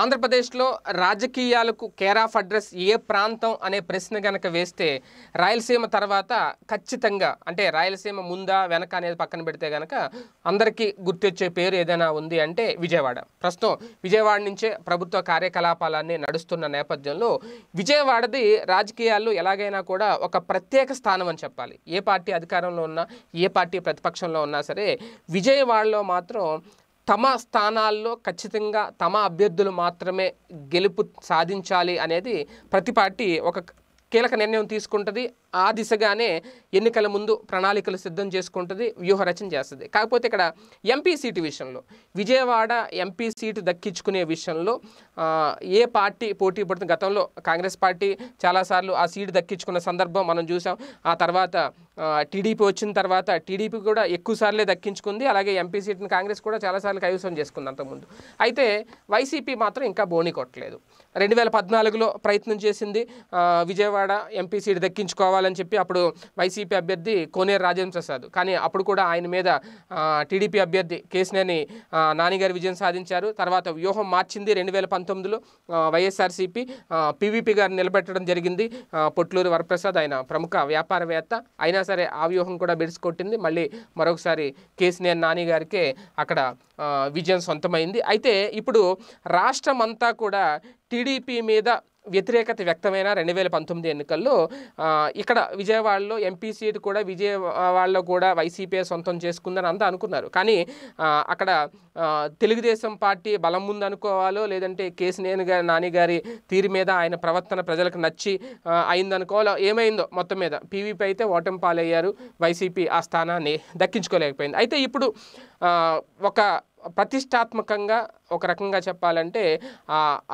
ఆంధ్రప్రదేశ్లో రాజకీయాలకు care of address ఏ ప్రాంతం అనే ప్రశ్న కనుక వేస్తే రాయలసీమ తర్వాత ఖచ్చితంగా అంటే రాయలసీమ ముందా వెనక అనేది పక్కన పెడితే కనుక అందరికీ గుర్తొచ్చే పేరు ఏదైనా ఉంది అంటే విజయవాడ ప్రస్తుతం విజయవాడ నుంచే ప్రభుత్వ కార్యకలాపాలన్నీ నడుస్తున్న నేపథ్యంలో విజయవాడది రాజకీయాల్లో ఎలాగైనా కూడా ఒక ప్రత్యేక స్థానం అని చెప్పాలి ఏ పార్టీ అధికారంలో ఉన్నా ఏ పార్టీ ప్రతిపక్షంలో ఉన్నా సరే విజయవాడలో మాత్రం తమ స్థానాల్లో ఖచ్చితంగా తమ అభ్యర్థులు మాత్రమే గెలుపు సాధించాలి అనేది ప్రతి పార్టీ ఒక కీలక నిర్ణయం తీసుకుంటుంది ఆ దిశగానే ఎన్నికల ముందు ప్రణాళికలు సిద్ధం చేసుకుంటుంది వ్యూహరచన చేస్తుంది కాకపోతే ఇక్కడ ఎంపీ సీటు విషయంలో విజయవాడ ఎంపీ సీటు దక్కించుకునే విషయంలో ఏ పార్టీ పోటీ పడుతుంది గతంలో కాంగ్రెస్ పార్టీ చాలాసార్లు ఆ సీటు దక్కించుకున్న సందర్భం మనం చూసాం ఆ తర్వాత టీడీపీ వచ్చిన తర్వాత టీడీపీ కూడా ఎక్కువసార్లే దక్కించుకుంది అలాగే ఎంపీ సీట్ని కాంగ్రెస్ కూడా చాలాసార్లు కైవసం చేసుకుంది అంతకుముందు అయితే వైసీపీ మాత్రం ఇంకా బోని కొట్టలేదు రెండు వేల పద్నాలుగులో ప్రయత్నం చేసింది విజయవాడ ఎంపీ సీటు దక్కించుకోవాలి కావాలని చెప్పి అప్పుడు వైసీపీ అభ్యర్థి కోనేరు రాజేంద్ర ప్రసాద్ కానీ అప్పుడు కూడా ఆయన మీద టీడీపీ అభ్యర్థి కేసినేని నానిగారు విజయం సాధించారు తర్వాత వ్యూహం మార్చింది రెండు వేల పంతొమ్మిదిలో వైఎస్ఆర్సీపీ పీవీపీ గారు నిలబెట్టడం జరిగింది పొట్లూరు వరప్రసాద్ ఆయన ప్రముఖ వ్యాపారవేత్త అయినా సరే ఆ వ్యూహం కూడా బెడిసికొట్టింది మళ్ళీ మరొకసారి కేసినేని నాని గారికే అక్కడ విజయం సొంతమైంది అయితే ఇప్పుడు రాష్ట్రమంతా కూడా టీడీపీ మీద వ్యతిరేకత వ్యక్తమైన రెండు వేల పంతొమ్మిది ఎన్నికల్లో ఇక్కడ విజయవాడలో ఎంపీ సీట్ కూడా విజయవాడలో కూడా వైసీపీ సొంతం చేసుకుందని అంతా అనుకున్నారు కానీ అక్కడ తెలుగుదేశం పార్టీ బలం ఉందనుకోవాలో లేదంటే కేసినేని గారి నాని గారి తీరు మీద ఆయన ప్రవర్తన ప్రజలకు నచ్చి అయిందనుకోవాలో ఏమైందో మొత్తం మీద పీవీపీ అయితే ఓటమి పాలయ్యారు వైసీపీ ఆ స్థానాన్ని దక్కించుకోలేకపోయింది అయితే ఇప్పుడు ఒక ప్రతిష్టాత్మకంగా ఒక రకంగా చెప్పాలంటే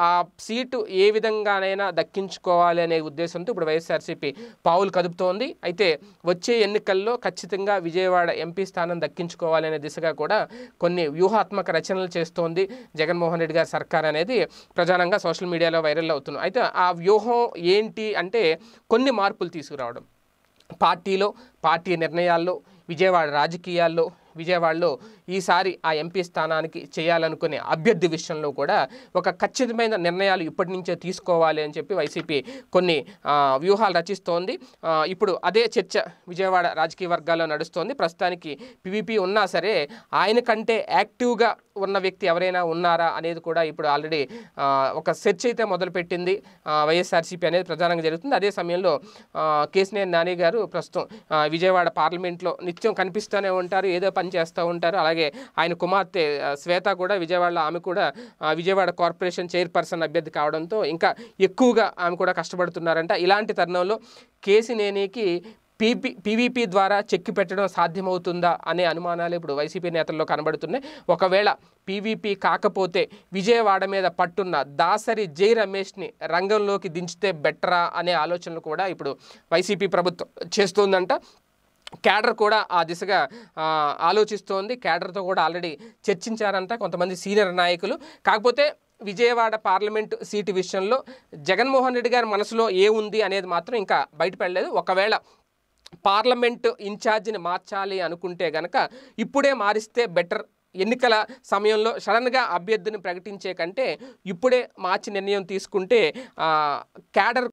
ఆ సీటు ఏ విధంగానైనా దక్కించుకోవాలి అనే ఉద్దేశంతో ఇప్పుడు వైఎస్ఆర్సీపీ పావులు కదుపుతోంది అయితే వచ్చే ఎన్నికల్లో ఖచ్చితంగా విజయవాడ ఎంపీ స్థానం దక్కించుకోవాలనే దిశగా కూడా కొన్ని వ్యూహాత్మక రచనలు చేస్తోంది జగన్మోహన్ రెడ్డి గారి సర్కార్ అనేది ప్రధానంగా సోషల్ మీడియాలో వైరల్ అవుతున్నాం అయితే ఆ వ్యూహం ఏంటి అంటే కొన్ని మార్పులు తీసుకురావడం పార్టీలో పార్టీ నిర్ణయాల్లో విజయవాడ రాజకీయాల్లో విజయవాడలో ఈసారి ఆ ఎంపీ స్థానానికి చేయాలనుకునే అభ్యర్థి విషయంలో కూడా ఒక ఖచ్చితమైన నిర్ణయాలు ఇప్పటి నుంచే తీసుకోవాలి అని చెప్పి వైసీపీ కొన్ని వ్యూహాలు రచిస్తోంది ఇప్పుడు అదే చర్చ విజయవాడ రాజకీయ వర్గాల్లో నడుస్తోంది ప్రస్తుతానికి పివిపి ఉన్నా సరే ఆయన కంటే యాక్టివ్గా ఉన్న వ్యక్తి ఎవరైనా ఉన్నారా అనేది కూడా ఇప్పుడు ఆల్రెడీ ఒక సెర్చ్ అయితే మొదలుపెట్టింది వైఎస్ఆర్సీపీ అనేది ప్రధానంగా జరుగుతుంది అదే సమయంలో కేసినేని నాని గారు ప్రస్తుతం విజయవాడ పార్లమెంట్లో నిత్య నిత్యం కనిపిస్తూనే ఉంటారు ఏదో పని చేస్తూ ఉంటారు అలాగే ఆయన కుమార్తె శ్వేత కూడా విజయవాడలో ఆమె కూడా విజయవాడ కార్పొరేషన్ చైర్పర్సన్ అభ్యర్థి కావడంతో ఇంకా ఎక్కువగా ఆమె కూడా కష్టపడుతున్నారంట ఇలాంటి తరుణంలో కేసినేనికి పీపీ పీవీపీ ద్వారా చెక్కి పెట్టడం సాధ్యమవుతుందా అనే అనుమానాలు ఇప్పుడు వైసీపీ నేతల్లో కనబడుతున్నాయి ఒకవేళ పీవీపీ కాకపోతే విజయవాడ మీద పట్టున్న దాసరి జై రమేష్ని రంగంలోకి దించితే బెటరా అనే ఆలోచనలు కూడా ఇప్పుడు వైసీపీ ప్రభుత్వం చేస్తోందంట క్యాడర్ కూడా ఆ దిశగా ఆలోచిస్తోంది క్యాడర్తో కూడా ఆల్రెడీ చర్చించారంతా కొంతమంది సీనియర్ నాయకులు కాకపోతే విజయవాడ పార్లమెంట్ సీటు విషయంలో జగన్మోహన్ రెడ్డి గారి మనసులో ఏ ఉంది అనేది మాత్రం ఇంకా బయటపడలేదు ఒకవేళ పార్లమెంట్ ఇన్ఛార్జిని మార్చాలి అనుకుంటే గనక ఇప్పుడే మారిస్తే బెటర్ ఎన్నికల సమయంలో సడన్గా అభ్యర్థిని ప్రకటించే కంటే ఇప్పుడే మార్చి నిర్ణయం తీసుకుంటే క్యాడర్